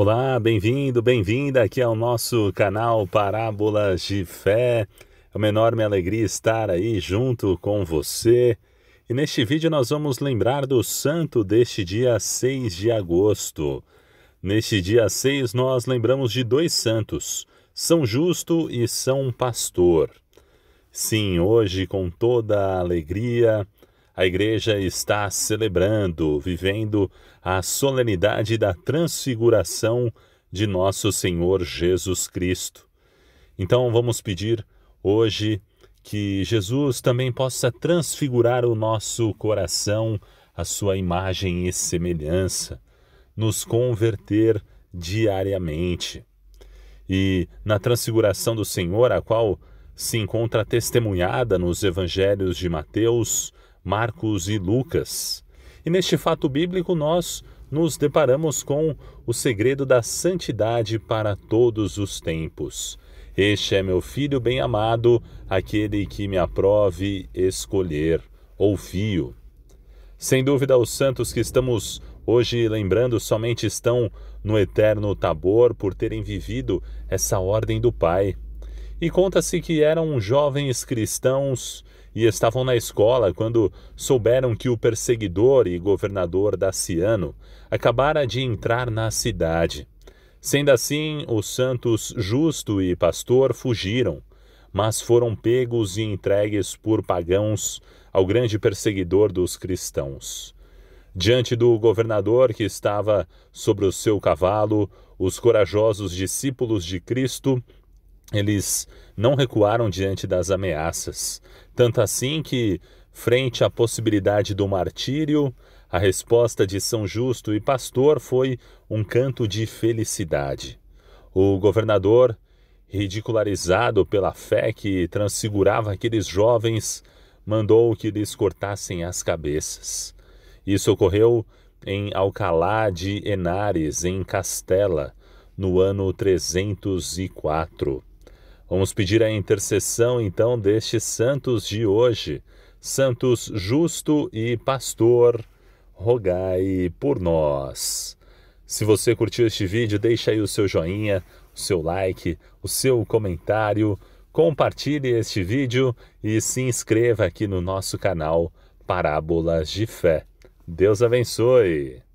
Olá, bem-vindo, bem-vinda aqui ao nosso canal Parábolas de Fé. É uma enorme alegria estar aí junto com você. E neste vídeo nós vamos lembrar do santo deste dia 6 de agosto. Neste dia 6 nós lembramos de dois santos, São Justo e São Pastor. Sim, hoje com toda a alegria a igreja está celebrando, vivendo a solenidade da transfiguração de nosso Senhor Jesus Cristo. Então vamos pedir hoje que Jesus também possa transfigurar o nosso coração, a sua imagem e semelhança, nos converter diariamente. E na transfiguração do Senhor, a qual se encontra testemunhada nos evangelhos de Mateus, Marcos e Lucas. E neste fato bíblico nós nos deparamos com o segredo da santidade para todos os tempos. Este é meu filho bem amado, aquele que me aprove escolher, ouvio. Sem dúvida, os santos que estamos hoje lembrando somente estão no eterno Tabor por terem vivido essa ordem do Pai. E conta-se que eram jovens cristãos e estavam na escola quando souberam que o perseguidor e governador Daciano acabara de entrar na cidade. Sendo assim, os santos Justo e Pastor fugiram, mas foram pegos e entregues por pagãos ao grande perseguidor dos cristãos. Diante do governador que estava sobre o seu cavalo, os corajosos discípulos de Cristo eles não recuaram diante das ameaças, tanto assim que, frente à possibilidade do martírio, a resposta de São Justo e Pastor foi um canto de felicidade. O governador, ridicularizado pela fé que transfigurava aqueles jovens, mandou que lhes cortassem as cabeças. Isso ocorreu em Alcalá de Henares, em Castela, no ano 304. Vamos pedir a intercessão então destes santos de hoje, santos justo e pastor, rogai por nós. Se você curtiu este vídeo, deixa aí o seu joinha, o seu like, o seu comentário, compartilhe este vídeo e se inscreva aqui no nosso canal Parábolas de Fé. Deus abençoe!